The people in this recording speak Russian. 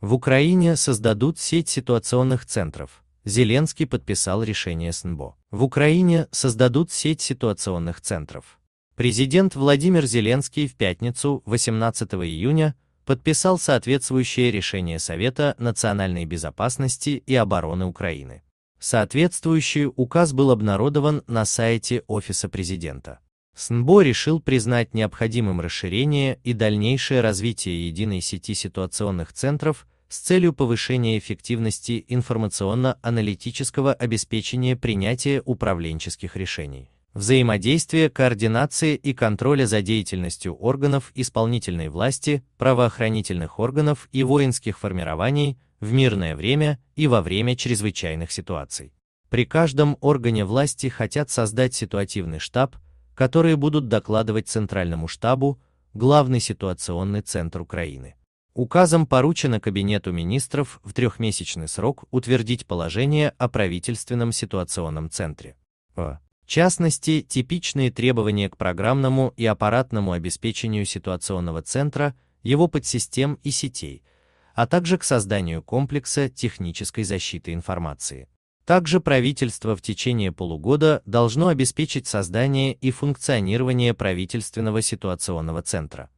В Украине создадут сеть ситуационных центров. Зеленский подписал решение СНБО. В Украине создадут сеть ситуационных центров. Президент Владимир Зеленский в пятницу, 18 июня, подписал соответствующее решение Совета национальной безопасности и обороны Украины. Соответствующий указ был обнародован на сайте Офиса президента. СНБО решил признать необходимым расширение и дальнейшее развитие единой сети ситуационных центров с целью повышения эффективности информационно-аналитического обеспечения принятия управленческих решений, взаимодействия, координации и контроля за деятельностью органов исполнительной власти, правоохранительных органов и воинских формирований в мирное время и во время чрезвычайных ситуаций. При каждом органе власти хотят создать ситуативный штаб, которые будут докладывать Центральному штабу, главный ситуационный центр Украины. Указом поручено Кабинету министров в трехмесячный срок утвердить положение о правительственном ситуационном центре. В частности, типичные требования к программному и аппаратному обеспечению ситуационного центра, его подсистем и сетей, а также к созданию комплекса технической защиты информации. Также правительство в течение полугода должно обеспечить создание и функционирование правительственного ситуационного центра.